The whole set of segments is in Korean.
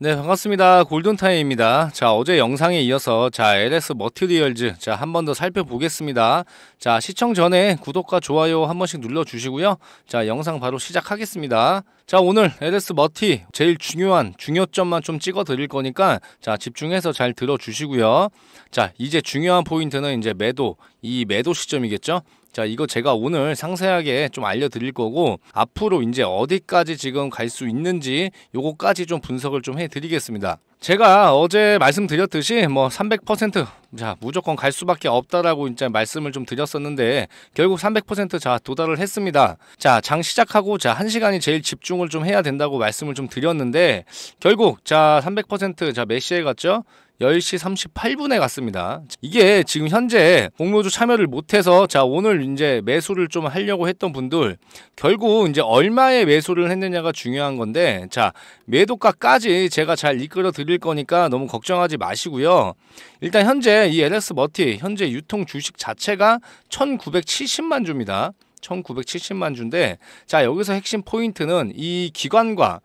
네, 반갑습니다. 골든타임입니다. 자, 어제 영상에 이어서 자, LS 머티리얼즈 자, 한 번 더 살펴보겠습니다. 자, 시청 전에 구독과 좋아요 한 번씩 눌러 주시고요. 자, 영상 바로 시작하겠습니다. 자, 오늘 LS 머티 제일 중요한 중요점만 좀 찍어 드릴 거니까 자, 집중해서 잘 들어 주시고요. 자, 이제 중요한 포인트는 이제 매도 이 매도 시점이겠죠? 자, 이거 제가 오늘 상세하게 좀 알려드릴 거고 앞으로 이제 어디까지 지금 갈 수 있는지 요거까지 좀 분석을 좀 해드리겠습니다. 제가 어제 말씀드렸듯이 뭐 300%자 무조건 갈 수밖에 없다라고 이제 말씀을 좀 드렸었는데 결국 300%자 도달을 했습니다. 자 장 시작하고 자 1시간이 제일 집중을 좀 해야 된다고 말씀을 좀 드렸는데 결국 자 300%자 메시에 갔죠? 10시 38분에 갔습니다. 이게 지금 현재 공모주 참여를 못해서 자 오늘 이제 매수를 좀 하려고 했던 분들 결국 이제 얼마에 매수를 했느냐가 중요한 건데 자 매도가까지 제가 잘 이끌어 드릴 거니까 너무 걱정하지 마시고요. 일단 현재 이 LS 머티 현재 유통 주식 자체가 1970만 주입니다. 1970만 주인데 자 여기서 핵심 포인트는 이 기관과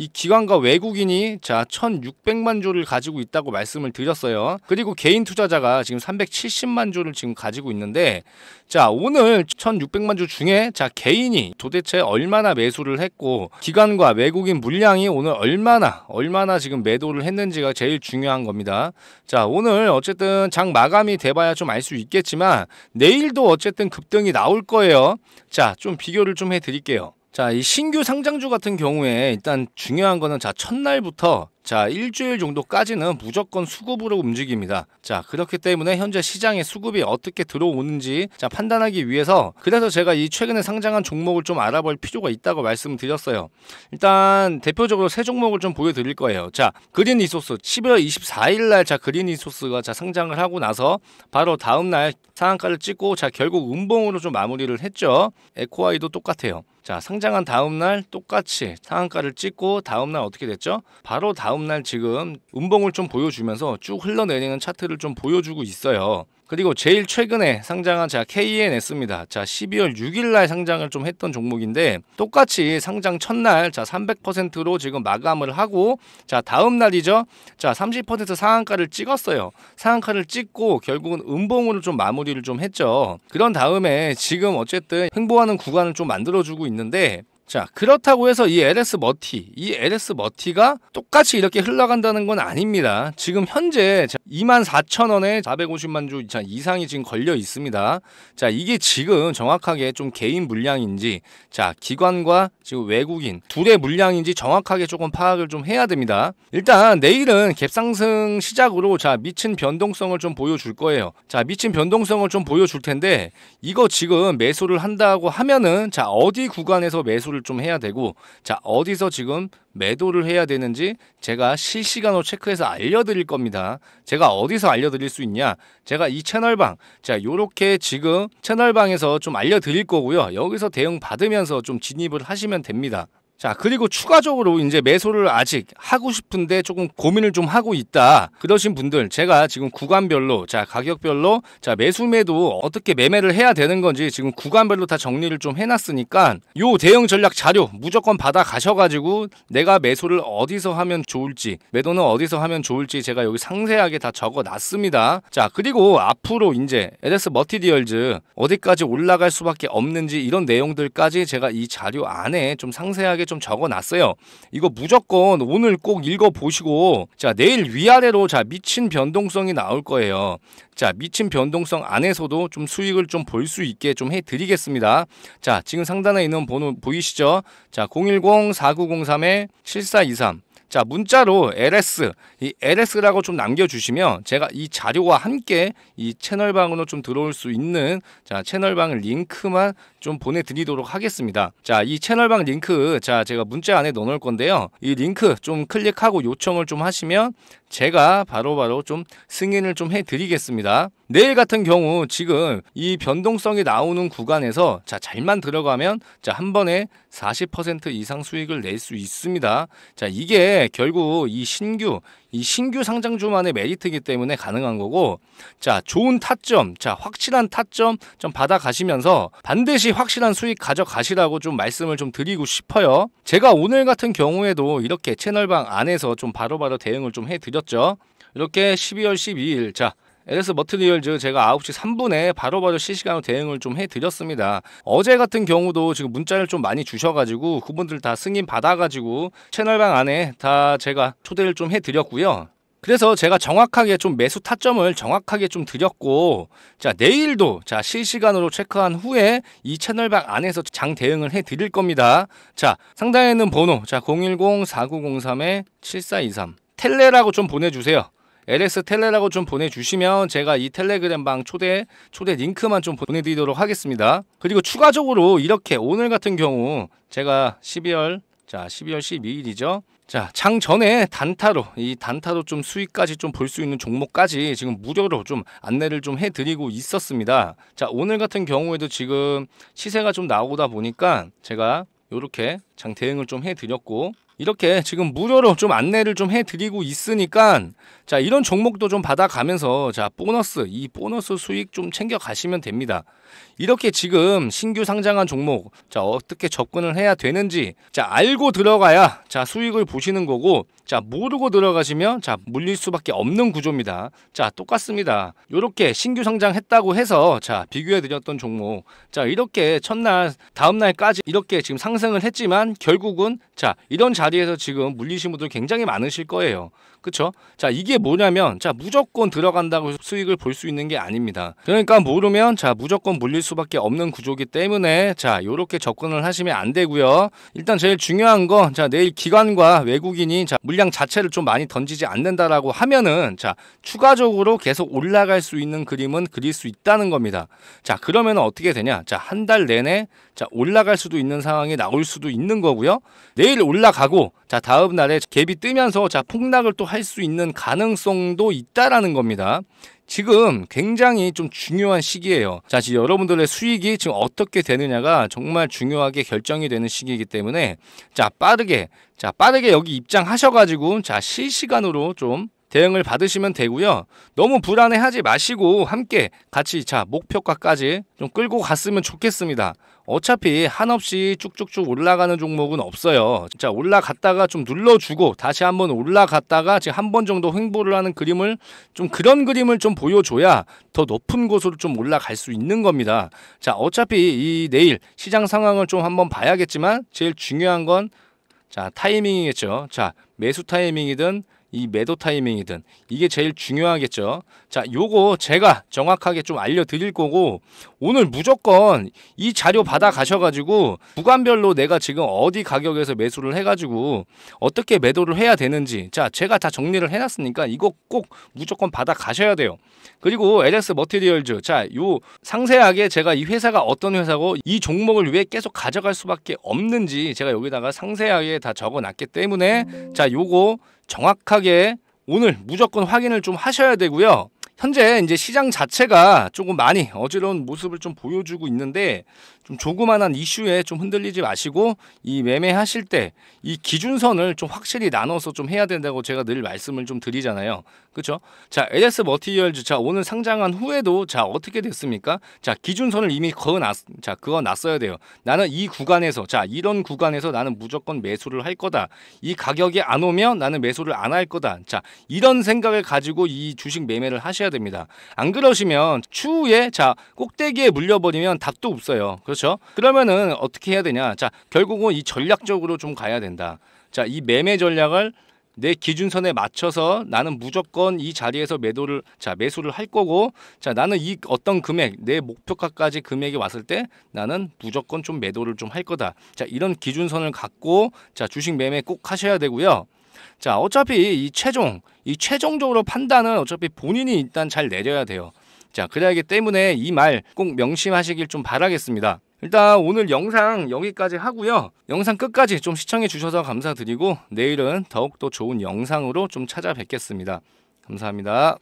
이 기관과 외국인이 자 1,600만 조를 가지고 있다고 말씀을 드렸어요. 그리고 개인 투자자가 지금 370만 조를 지금 가지고 있는데 자 오늘 1,600만 조 중에 자 개인이 도대체 얼마나 매수를 했고 기관과 외국인 물량이 오늘 얼마나 얼마나 지금 매도를 했는지가 제일 중요한 겁니다. 자 오늘 어쨌든 장 마감이 돼봐야 좀 알 수 있겠지만 내일도 어쨌든 급등이 나올 거예요. 자좀 비교를 좀 해드릴게요. 자, 이 신규 상장주 같은 경우에 일단 중요한 거는 자, 첫날부터 자, 일주일 정도까지는 무조건 수급으로 움직입니다. 자, 그렇기 때문에 현재 시장의 수급이 어떻게 들어오는지 자, 판단하기 위해서 그래서 제가 이 최근에 상장한 종목을 좀 알아볼 필요가 있다고 말씀드렸어요. 일단 대표적으로 세 종목을 좀 보여드릴 거예요. 자, 그린 리소스 12월 24일 날 자, 그린 리소스가 자, 상장을 하고 나서 바로 다음 날 상한가를 찍고 자, 결국 음봉으로 좀 마무리를 했죠. 에코아이도 똑같아요. 자, 상장한 다음 날 똑같이 상한가를 찍고 다음 날 어떻게 됐죠? 바로 다음 다음날 지금 음봉을 좀 보여주면서 쭉 흘러내리는 차트를 좀 보여주고 있어요. 그리고 제일 최근에 상장한 제가 k n 했습니다자 12월 6일날 상장을 좀 했던 종목인데 똑같이 상장 첫날 자 300%로 지금 마감을 하고 자 다음 날이죠. 자 30% 상한가를 찍었어요. 상한가를 찍고 결국은 음봉으로 좀 마무리를 좀 했죠. 그런 다음에 지금 어쨌든 횡보하는 구간을 좀 만들어주고 있는데 자, 그렇다고 해서 이 LS 머티, 이 LS 머티가 똑같이 이렇게 흘러간다는 건 아닙니다. 지금 현재 24,000원에 450만 주 이상이 지금 걸려 있습니다. 자, 이게 지금 정확하게 좀 개인 물량인지, 자, 기관과 지금 외국인 둘의 물량인지 정확하게 조금 파악을 좀 해야 됩니다. 일단 내일은 갭상승 시작으로 자, 미친 변동성을 좀 보여줄 거예요. 자, 미친 변동성을 좀 보여줄 텐데, 이거 지금 매수를 한다고 하면은 자, 어디 구간에서 매수를 공부를 좀 해야 되고 자 어디서 지금 매도를 해야 되는지 제가 실시간으로 체크해서 알려드릴 겁니다. 제가 어디서 알려드릴 수 있냐? 제가 이 채널방 자 요렇게 지금 채널방에서 좀 알려드릴 거고요. 여기서 대응 받으면서 좀 진입을 하시면 됩니다. 자, 그리고 추가적으로 이제 매수를 아직 하고 싶은데 조금 고민을 좀 하고 있다. 그러신 분들 제가 지금 구간별로 자, 가격별로 자, 매수 매도 어떻게 매매를 해야 되는 건지 지금 구간별로 다 정리를 좀해 놨으니까 요 대형 전략 자료 무조건 받아 가셔 가지고 내가 매수를 어디서 하면 좋을지 매도는 어디서 하면 좋을지 제가 여기 상세하게 다 적어 놨습니다. 자, 그리고 앞으로 이제 LS 머티디얼즈 어디까지 올라갈 수밖에 없는지 이런 내용들까지 제가 이 자료 안에 좀 상세하게 좀 적어놨어요. 이거 무조건 오늘 꼭 읽어보시고 자 내일 위아래로 자 미친 변동성이 나올 거예요. 자 미친 변동성 안에서도 좀 수익을 좀 볼 수 있게 좀 해드리겠습니다. 자 지금 상단에 있는 번호 보이시죠? 자010-4903-7423 자, 문자로 LS, 이 LS라고 좀 남겨주시면 제가 이 자료와 함께 이 채널방으로 좀 들어올 수 있는 자, 채널방 링크만 좀 보내드리도록 하겠습니다. 자, 이 채널방 링크, 자, 제가 문자 안에 넣어놓을 건데요. 이 링크 좀 클릭하고 요청을 좀 하시면 제가 바로바로 바로 좀 승인을 좀 해드리겠습니다. 내일 같은 경우 지금 이 변동성이 나오는 구간에서 자 잘만 들어가면 자 한 번에 40% 이상 수익을 낼 수 있습니다. 자 이게 결국 이 신규 이 신규 상장주만의 메리트이기 때문에 가능한 거고 자 좋은 타점 자 확실한 타점 좀 받아가시면서 반드시 확실한 수익 가져가시라고 좀 말씀을 좀 드리고 싶어요 제가 오늘 같은 경우에도 이렇게 채널방 안에서 좀 바로바로 바로 대응을 좀 해드렸죠 이렇게 12월 12일 자 에레스 머튼 리얼즈 제가 9시 3분에 바로바로 실시간으로 대응을 좀 해드렸습니다. 어제 같은 경우도 지금 문자를 좀 많이 주셔가지고 그분들 다 승인 받아가지고 채널방 안에 다 제가 초대를 좀 해드렸고요. 그래서 제가 정확하게 좀 매수 타점을 정확하게 좀 드렸고 자 내일도 자 실시간으로 체크한 후에 이 채널방 안에서 장 대응을 해 드릴 겁니다 자 상단에 있는 번호 자 010-4903-7423 텔레라고 좀 보내주세요 LX 텔레라고 좀 보내주시면 제가 이 텔레그램방 초대 초대 링크만 좀 보내드리도록 하겠습니다. 그리고 추가적으로 이렇게 오늘 같은 경우 제가 12월 자 12월 12일이죠. 자, 장 전에 단타로 이 단타로 좀 수익까지 좀 볼 수 있는 종목까지 지금 무료로 좀 안내를 좀 해드리고 있었습니다. 자, 오늘 같은 경우에도 지금 시세가 좀 나오다 보니까 제가 이렇게장 대응을 좀 해드렸고 이렇게 지금 무료로 좀 안내를 좀 해드리고 있으니까 자 이런 종목도 좀 받아가면서 자 보너스 이 보너스 수익 좀 챙겨가시면 됩니다. 이렇게 지금 신규 상장한 종목 자 어떻게 접근을 해야 되는지 자 알고 들어가야 자 수익을 보시는 거고 자 모르고 들어가시면 자 물릴 수밖에 없는 구조입니다. 자 똑같습니다. 이렇게 신규 상장했다고 해서 자 비교해 드렸던 종목 자 이렇게 첫날 다음날까지 이렇게 지금 상승을 했지만 결국은 자 이런 자 자리에서 지금 물리신 분들 굉장히 많으실 거예요. 그쵸? 자 이게 뭐냐면 자 무조건 들어간다고 수익을 볼 수 있는 게 아닙니다. 그러니까 모르면 자 무조건 물릴 수밖에 없는 구조기 때문에 자 요렇게 접근을 하시면 안 되고요. 일단 제일 중요한 건자 내일 기관과 외국인이 자 물량 자체를 좀 많이 던지지 않는다라고 하면은 자 추가적으로 계속 올라갈 수 있는 그림은 그릴 수 있다는 겁니다. 자 그러면 어떻게 되냐? 자한 달 내내 자 올라갈 수도 있는 상황이 나올 수도 있는 거고요. 내일 올라가고 자 다음 날에 갭이 뜨면서 자 폭락을 또할 할수 있는 가능성도 있다라는 겁니다. 지금 굉장히 좀 중요한 시기예요. 자, 지 여러분들의 수익이 지금 어떻게 되느냐가 정말 중요하게 결정이 되는 시기이기 때문에 자, 빠르게 자, 빠르게 여기 입장하셔 가지고 자, 실시간으로 좀 대응을 받으시면 되고요. 너무 불안해하지 마시고 함께 같이 자 목표가까지 좀 끌고 갔으면 좋겠습니다. 어차피 한없이 쭉쭉쭉 올라가는 종목은 없어요. 자, 올라갔다가 좀 눌러주고 다시 한번 올라갔다가 지금 한 번 정도 횡보를 하는 그림을 좀 그런 그림을 좀 보여줘야 더 높은 곳으로 좀 올라갈 수 있는 겁니다. 자, 어차피 이 내일 시장 상황을 좀 한번 봐야겠지만 제일 중요한 건 자, 타이밍이겠죠. 자, 매수 타이밍이든 이 매도 타이밍이든 이게 제일 중요하겠죠. 자, 요거 제가 정확하게 좀 알려드릴 거고 오늘 무조건 이 자료 받아 가셔가지고 구간별로 내가 지금 어디 가격에서 매수를 해가지고 어떻게 매도를 해야 되는지 자, 제가 다 정리를 해놨으니까 이거 꼭 무조건 받아 가셔야 돼요. 그리고 l x 머티리얼즈 자, 요 상세하게 제가 이 회사가 어떤 회사고 이 종목을 왜 계속 가져갈 수밖에 없는지 제가 여기다가 상세하게 다 적어놨기 때문에 자, 요거 정확하게 오늘 무조건 확인을 좀 하셔야 되고요. 현재 이제 시장 자체가 조금 많이 어지러운 모습을 좀 보여주고 있는데 좀 조그만한 이슈에 좀 흔들리지 마시고 이 매매하실 때 이 기준선을 좀 확실히 나눠서 좀 해야 된다고 제가 늘 말씀을 좀 드리잖아요. 그렇죠? 자, LS 머티리얼즈 자 오늘 상장한 후에도 자 어떻게 됐습니까? 자, 기준선을 이미 그어 놨 자, 그거 놨어야 돼요. 나는 이 구간에서 자, 이런 구간에서 나는 무조건 매수를 할 거다. 이 가격이 안 오면 나는 매수를 안 할 거다. 자, 이런 생각을 가지고 이 주식 매매를 하셔야 해야 됩니다. 안 그러시면 추후에 자 꼭대기에 물려버리면 답도 없어요. 그렇죠? 그러면은 어떻게 해야 되냐? 자 결국은 이 전략적으로 좀 가야 된다. 자 이 매매 전략을 내 기준선에 맞춰서 나는 무조건 이 자리에서 매도를 자 매수를 할 거고 자 나는 이 어떤 금액 내 목표가까지 금액이 왔을 때 나는 무조건 좀 매도를 좀 할 거다 자 이런 기준선을 갖고 자 주식 매매 꼭 하셔야 되고요 자 어차피 이 최종 이 최종적으로 판단은 어차피 본인이 일단 잘 내려야 돼요. 자, 그래야기 때문에 이 말 꼭 명심하시길 좀 바라겠습니다. 일단 오늘 영상 여기까지 하고요. 영상 끝까지 좀 시청해 주셔서 감사드리고 내일은 더욱더 좋은 영상으로 좀 찾아뵙겠습니다. 감사합니다.